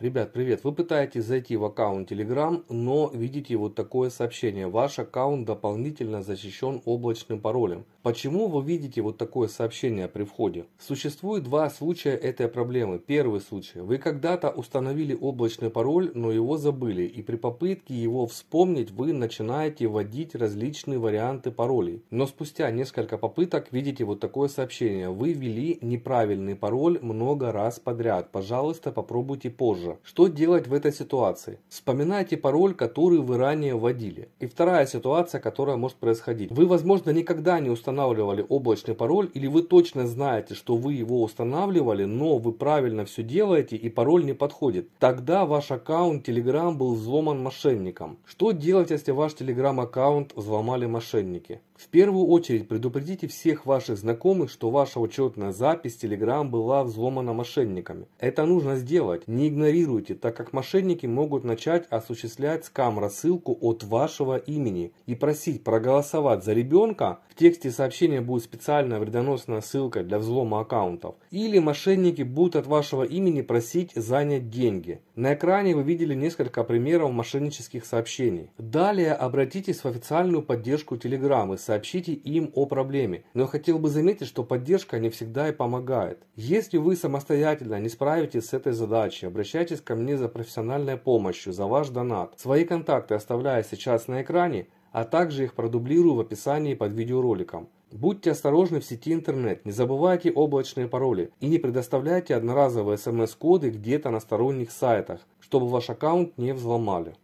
Ребят, привет! Вы пытаетесь зайти в аккаунт Telegram, но видите вот такое сообщение. Ваш аккаунт дополнительно защищен облачным паролем. Почему вы видите вот такое сообщение при входе? Существует два случая этой проблемы. Первый случай. Вы когда-то установили облачный пароль, но его забыли, и при попытке его вспомнить вы начинаете вводить различные варианты паролей. Но спустя несколько попыток видите вот такое сообщение. Вы ввели неправильный пароль много раз подряд. Пожалуйста, попробуйте позже тоже. Что делать в этой ситуации? Вспоминайте пароль, который вы ранее вводили. И вторая ситуация, которая может происходить. Вы, возможно, никогда не устанавливали облачный пароль, или вы точно знаете, что вы его устанавливали, но вы правильно все делаете и пароль не подходит. Тогда ваш аккаунт Telegram был взломан мошенником. Что делать, если ваш Telegram аккаунт взломали мошенники? В первую очередь предупредите всех ваших знакомых, что ваша учетная запись Telegram была взломана мошенниками. Это нужно сделать, не игнорируйте, так как мошенники могут начать осуществлять скам-рассылку от вашего имени и просить проголосовать за ребенка. В тексте сообщения будет специальная вредоносная ссылка для взлома аккаунтов. Или мошенники будут от вашего имени просить занять деньги. На экране вы видели несколько примеров мошеннических сообщений. Далее обратитесь в официальную поддержку Telegram и сообщите им о проблеме. Но я хотел бы заметить, что поддержка не всегда и помогает. Если вы самостоятельно не справитесь с этой задачей, обращайтесь ко мне за профессиональной помощью, за ваш донат. Свои контакты оставляю сейчас на экране, а также их продублирую в описании под видеороликом. Будьте осторожны в сети интернет, не забывайте облачные пароли и не предоставляйте одноразовые смс-коды где-то на сторонних сайтах, чтобы ваш аккаунт не взломали.